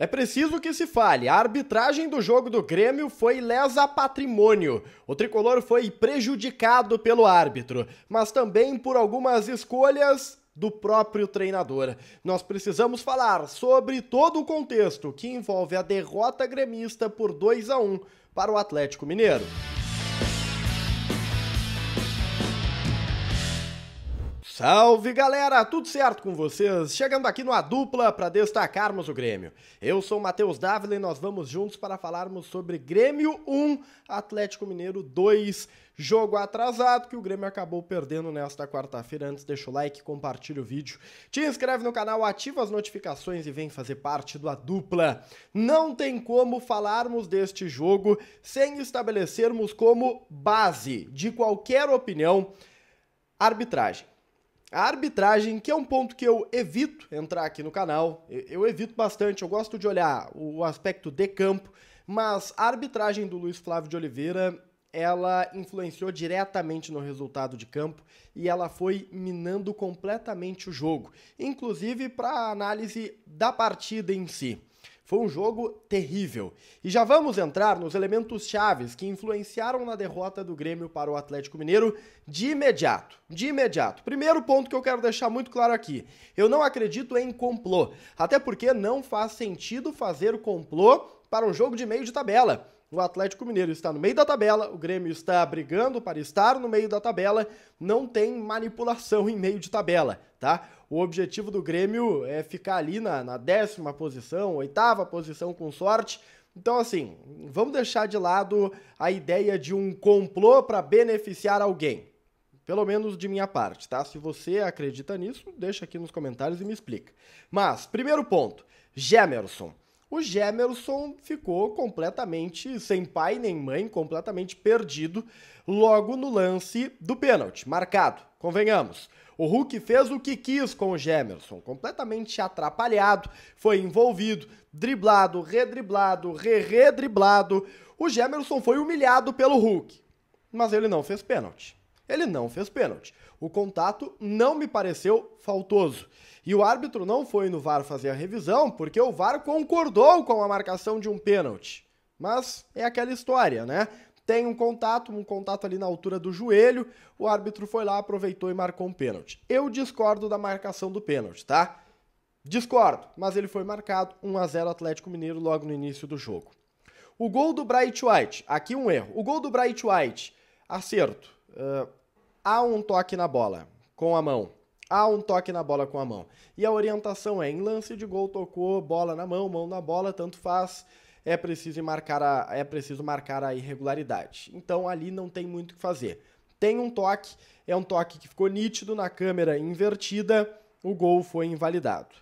É preciso que se fale. A arbitragem do jogo do Grêmio foi lesa patrimônio. O tricolor foi prejudicado pelo árbitro, mas também por algumas escolhas do próprio treinador. Nós precisamos falar sobre todo o contexto que envolve a derrota gremista por 2 a 1 para o Atlético Mineiro. Salve galera, tudo certo com vocês? Chegando aqui no A Dupla para destacarmos o Grêmio. Eu sou o Matheus Dávila e nós vamos juntos para falarmos sobre Grêmio 1, Atlético Mineiro 2, jogo atrasado que o Grêmio acabou perdendo nesta quarta-feira. Antes, deixa o like, compartilha o vídeo, te inscreve no canal, ativa as notificações e vem fazer parte do A Dupla. Não tem como falarmos deste jogo sem estabelecermos como base de qualquer opinião arbitragem. A arbitragem, que é um ponto que eu evito entrar aqui no canal, eu evito bastante, eu gosto de olhar o aspecto de campo, mas a arbitragem do Luiz Flávio de Oliveira, ela influenciou diretamente no resultado de campo e ela foi minando completamente o jogo, inclusive para a análise da partida em si. Foi um jogo terrível. E já vamos entrar nos elementos chaves que influenciaram na derrota do Grêmio para o Atlético Mineiro de imediato. De imediato. Primeiro ponto que eu quero deixar muito claro aqui: eu não acredito em complô. Até porque não faz sentido fazer complô para um jogo de meio de tabela. O Atlético Mineiro está no meio da tabela, o Grêmio está brigando para estar no meio da tabela, não tem manipulação em meio de tabela, tá? O objetivo do Grêmio é ficar ali na, na décima posição, oitava posição com sorte. Então, assim, vamos deixar de lado a ideia de um complô para beneficiar alguém. Pelo menos de minha parte, tá? Se você acredita nisso, deixa aqui nos comentários e me explica. Mas, primeiro ponto, Gemerson o Gemerson ficou completamente sem pai nem mãe, completamente perdido logo no lance do pênalti, marcado, convenhamos. O Hulk fez o que quis com o Gemerson, completamente atrapalhado, foi envolvido, driblado, redriblado, re-redriblado. O Gemerson foi humilhado pelo Hulk, mas ele não fez pênalti ele não fez pênalti. O contato não me pareceu faltoso. E o árbitro não foi no VAR fazer a revisão porque o VAR concordou com a marcação de um pênalti. Mas é aquela história, né? Tem um contato, um contato ali na altura do joelho, o árbitro foi lá, aproveitou e marcou um pênalti. Eu discordo da marcação do pênalti, tá? Discordo, mas ele foi marcado 1 a 0 Atlético Mineiro logo no início do jogo. O gol do Bright White, aqui um erro. O gol do Bright White, acerto. Uh, há um toque na bola com a mão. Há um toque na bola com a mão. E a orientação é: em lance de gol, tocou, bola na mão, mão na bola, tanto faz. É preciso marcar a, é preciso marcar a irregularidade. Então ali não tem muito o que fazer. Tem um toque, é um toque que ficou nítido na câmera invertida, o gol foi invalidado.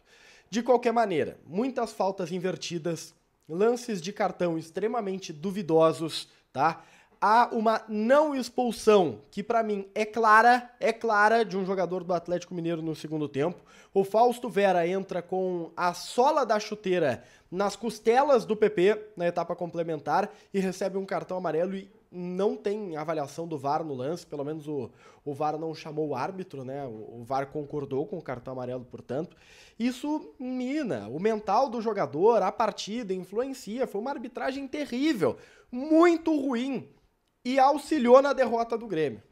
De qualquer maneira, muitas faltas invertidas, lances de cartão extremamente duvidosos, tá? há uma não expulsão, que para mim é clara, é clara de um jogador do Atlético Mineiro no segundo tempo. O Fausto Vera entra com a sola da chuteira nas costelas do PP na etapa complementar e recebe um cartão amarelo e não tem avaliação do VAR no lance, pelo menos o, o VAR não chamou o árbitro, né? O, o VAR concordou com o cartão amarelo, portanto. Isso mina o mental do jogador, a partida influencia, foi uma arbitragem terrível, muito ruim e auxiliou na derrota do Grêmio.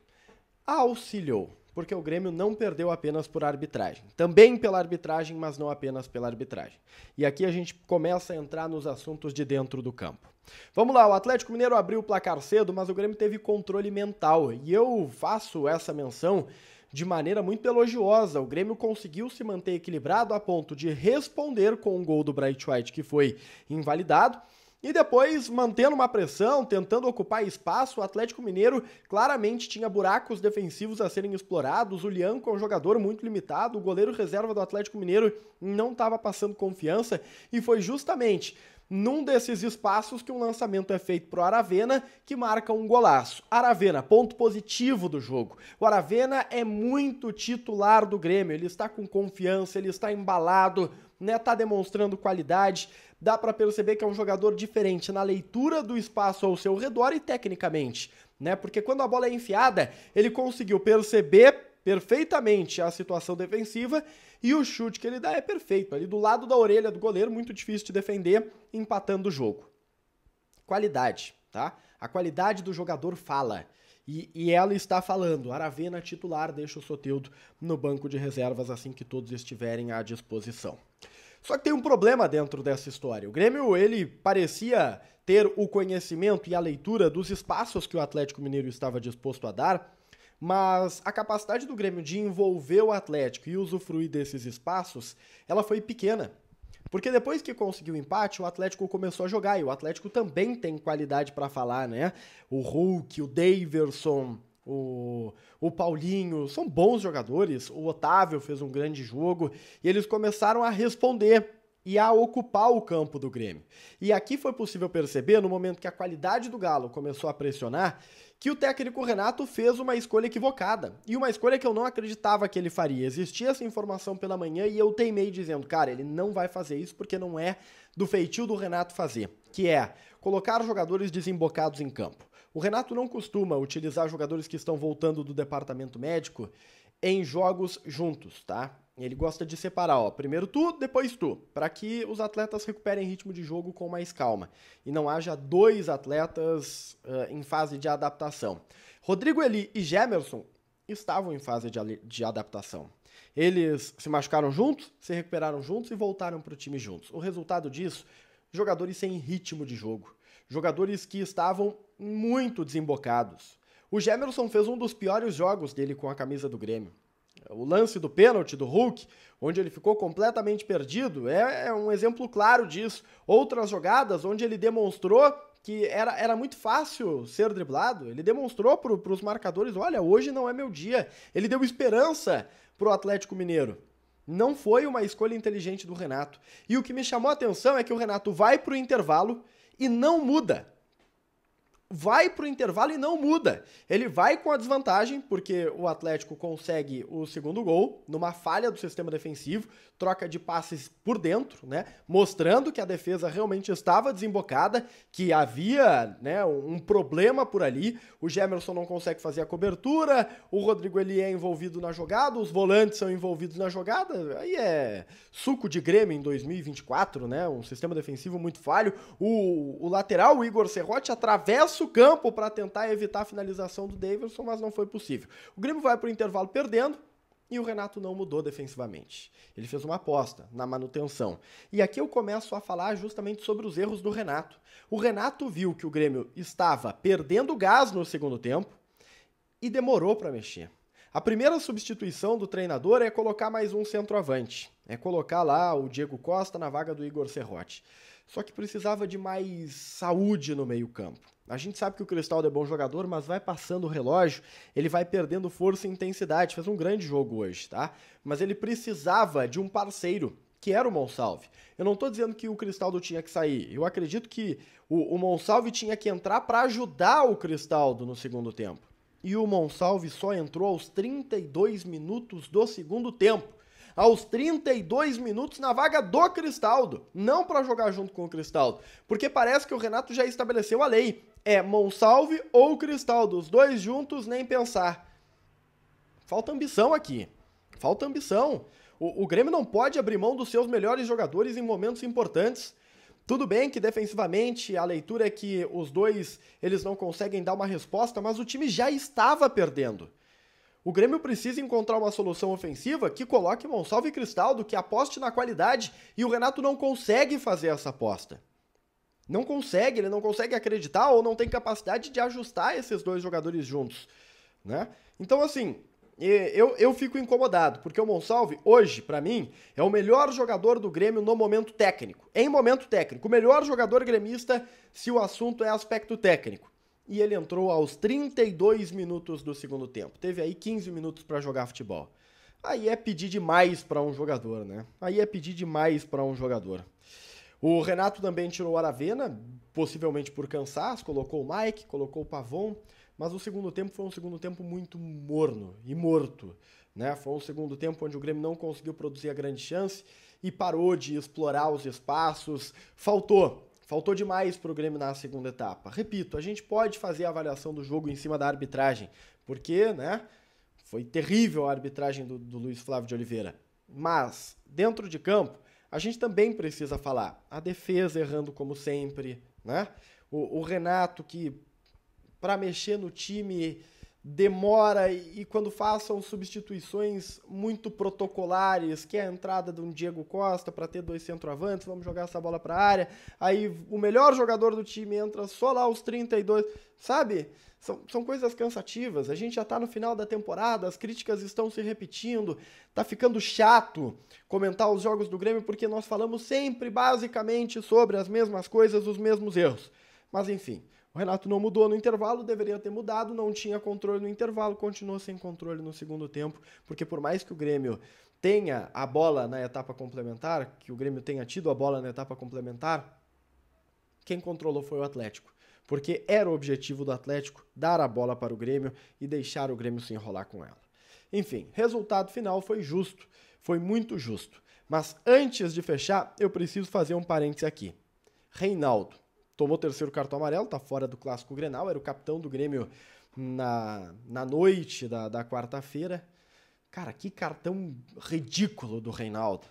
Auxiliou, porque o Grêmio não perdeu apenas por arbitragem. Também pela arbitragem, mas não apenas pela arbitragem. E aqui a gente começa a entrar nos assuntos de dentro do campo. Vamos lá, o Atlético Mineiro abriu o placar cedo, mas o Grêmio teve controle mental. E eu faço essa menção de maneira muito elogiosa. O Grêmio conseguiu se manter equilibrado a ponto de responder com o um gol do Bright White que foi invalidado e depois, mantendo uma pressão, tentando ocupar espaço, o Atlético Mineiro claramente tinha buracos defensivos a serem explorados. O Lianco é um jogador muito limitado, o goleiro reserva do Atlético Mineiro não estava passando confiança e foi justamente num desses espaços que um lançamento é feito para o Aravena, que marca um golaço. Aravena, ponto positivo do jogo. O Aravena é muito titular do Grêmio, ele está com confiança, ele está embalado, né, tá demonstrando qualidade. Dá para perceber que é um jogador diferente na leitura do espaço ao seu redor e tecnicamente, né? Porque quando a bola é enfiada, ele conseguiu perceber perfeitamente a situação defensiva e o chute que ele dá é perfeito. Ali do lado da orelha do goleiro, muito difícil de defender, empatando o jogo. Qualidade, tá? A qualidade do jogador fala. E, e, ela está falando, Aravena titular deixa o Soteudo no banco de reservas assim que todos estiverem à disposição. Só que tem um problema dentro dessa história. O Grêmio, ele parecia ter o conhecimento e a leitura dos espaços que o Atlético Mineiro estava disposto a dar mas a capacidade do Grêmio de envolver o Atlético e usufruir desses espaços, ela foi pequena. Porque depois que conseguiu o empate, o Atlético começou a jogar e o Atlético também tem qualidade para falar, né? O Hulk, o Daverson, o, o Paulinho, são bons jogadores. O Otávio fez um grande jogo e eles começaram a responder e a ocupar o campo do Grêmio. E aqui foi possível perceber, no momento que a qualidade do Galo começou a pressionar, que o técnico Renato fez uma escolha equivocada. E uma escolha que eu não acreditava que ele faria. Existia essa informação pela manhã e eu teimei dizendo, cara, ele não vai fazer isso porque não é do feitio do Renato fazer, que é colocar jogadores desembocados em campo. O Renato não costuma utilizar jogadores que estão voltando do departamento médico em jogos juntos, tá? Ele gosta de separar, ó, primeiro tu, depois tu, para que os atletas recuperem ritmo de jogo com mais calma e não haja dois atletas uh, em fase de adaptação. Rodrigo Eli e Gemerson estavam em fase de, de adaptação. Eles se machucaram juntos, se recuperaram juntos e voltaram para o time juntos. O resultado disso, jogadores sem ritmo de jogo, jogadores que estavam muito desembocados. O Gemerson fez um dos piores jogos dele com a camisa do Grêmio. O lance do pênalti do Hulk, onde ele ficou completamente perdido, é, é um exemplo claro disso. Outras jogadas onde ele demonstrou que era, era muito fácil ser driblado. Ele demonstrou para os marcadores: olha, hoje não é meu dia. Ele deu esperança para o Atlético Mineiro. Não foi uma escolha inteligente do Renato. E o que me chamou a atenção é que o Renato vai para o intervalo e não muda vai para o intervalo e não muda. Ele vai com a desvantagem, porque o Atlético consegue o segundo gol numa falha do sistema defensivo, troca de passes por dentro, né? Mostrando que a defesa realmente estava desembocada, que havia né, um problema por ali. O Gemerson não consegue fazer a cobertura, o Rodrigo ele é envolvido na jogada, os volantes são envolvidos na jogada. Aí é suco de Grêmio em 2024, né? Um sistema defensivo muito falho. O, o lateral, o Igor Serrote, atravessa o campo para tentar evitar a finalização do Davidson, mas não foi possível. O Grêmio vai para o intervalo perdendo, e o Renato não mudou defensivamente. Ele fez uma aposta na manutenção. E aqui eu começo a falar justamente sobre os erros do Renato. O Renato viu que o Grêmio estava perdendo gás no segundo tempo e demorou para mexer. A primeira substituição do treinador é colocar mais um centroavante. É colocar lá o Diego Costa na vaga do Igor Serrote. Só que precisava de mais saúde no meio-campo. A gente sabe que o Cristaldo é bom jogador, mas vai passando o relógio, ele vai perdendo força e intensidade. Fez um grande jogo hoje, tá? Mas ele precisava de um parceiro, que era o Monsalve. Eu não estou dizendo que o Cristaldo tinha que sair. Eu acredito que o, o Monsalve tinha que entrar para ajudar o Cristaldo no segundo tempo. E o Monsalve só entrou aos 32 minutos do segundo tempo aos 32 minutos na vaga do Cristaldo, não para jogar junto com o Cristaldo, porque parece que o Renato já estabeleceu a lei. É Monsalve ou Cristaldo, os dois juntos nem pensar. Falta ambição aqui. Falta ambição. O, o Grêmio não pode abrir mão dos seus melhores jogadores em momentos importantes. Tudo bem que defensivamente a leitura é que os dois eles não conseguem dar uma resposta, mas o time já estava perdendo. O Grêmio precisa encontrar uma solução ofensiva que coloque Monsalve e Cristaldo, que aposte na qualidade, e o Renato não consegue fazer essa aposta. Não consegue, ele não consegue acreditar ou não tem capacidade de ajustar esses dois jogadores juntos, né? Então, assim, eu, eu fico incomodado, porque o Monsalve, hoje, para mim, é o melhor jogador do Grêmio no momento técnico. Em momento técnico, o melhor jogador gremista se o assunto é aspecto técnico e ele entrou aos 32 minutos do segundo tempo. Teve aí 15 minutos para jogar futebol. Aí é pedir demais para um jogador, né? Aí é pedir demais para um jogador. O Renato também tirou o Aravena, possivelmente por cansaço, colocou o Mike, colocou o Pavon, mas o segundo tempo foi um segundo tempo muito morno e morto. Né? Foi um segundo tempo onde o Grêmio não conseguiu produzir a grande chance e parou de explorar os espaços. Faltou, Faltou demais para o Grêmio na segunda etapa. Repito, a gente pode fazer a avaliação do jogo em cima da arbitragem, porque né, foi terrível a arbitragem do, do Luiz Flávio de Oliveira. Mas, dentro de campo, a gente também precisa falar. A defesa errando como sempre, né? O, o Renato que, para mexer no time, demora e, e quando façam substituições muito protocolares, que é a entrada de um Diego Costa para ter dois centroavantes, vamos jogar essa bola para a área, aí o melhor jogador do time entra só lá aos 32, sabe? São, são coisas cansativas. A gente já está no final da temporada, as críticas estão se repetindo, está ficando chato comentar os jogos do Grêmio porque nós falamos sempre basicamente sobre as mesmas coisas, os mesmos erros. Mas enfim, o Renato não mudou no intervalo, deveria ter mudado, não tinha controle no intervalo, continuou sem controle no segundo tempo, porque por mais que o Grêmio tenha a bola na etapa complementar, que o Grêmio tenha tido a bola na etapa complementar, quem controlou foi o Atlético. Porque era o objetivo do Atlético dar a bola para o Grêmio e deixar o Grêmio se enrolar com ela. Enfim, resultado final foi justo, foi muito justo. Mas antes de fechar, eu preciso fazer um parêntese aqui. Reinaldo tomou o terceiro cartão amarelo, tá fora do clássico Grenal, era o capitão do Grêmio na, na noite da, da quarta-feira. Cara, que cartão ridículo do Reinaldo.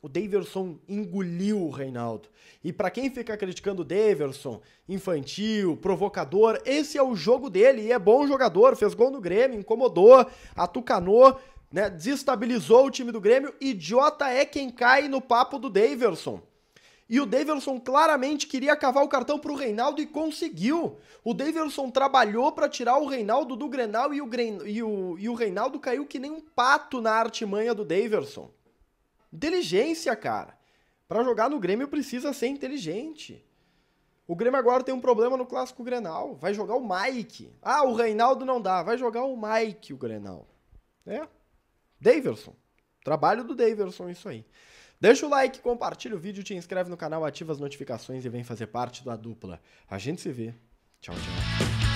O Daverson engoliu o Reinaldo. E para quem fica criticando o Daverson, infantil, provocador, esse é o jogo dele. E é bom jogador, fez gol no Grêmio, incomodou, atucanou, né, desestabilizou o time do Grêmio. Idiota é quem cai no papo do Daverson. E o Davidson claramente queria cavar o cartão para o Reinaldo e conseguiu. O Davidson trabalhou para tirar o Reinaldo do Grenal e o, Gren... e, o... e o Reinaldo caiu que nem um pato na artimanha do Davidson. Inteligência, cara. Para jogar no Grêmio precisa ser inteligente. O Grêmio agora tem um problema no clássico Grenal. Vai jogar o Mike. Ah, o Reinaldo não dá. Vai jogar o Mike o Grenal. É? Daverson. Trabalho do Daverson isso aí. Deixa o like, compartilha o vídeo, te inscreve no canal, ativa as notificações e vem fazer parte da dupla. A gente se vê. Tchau, tchau.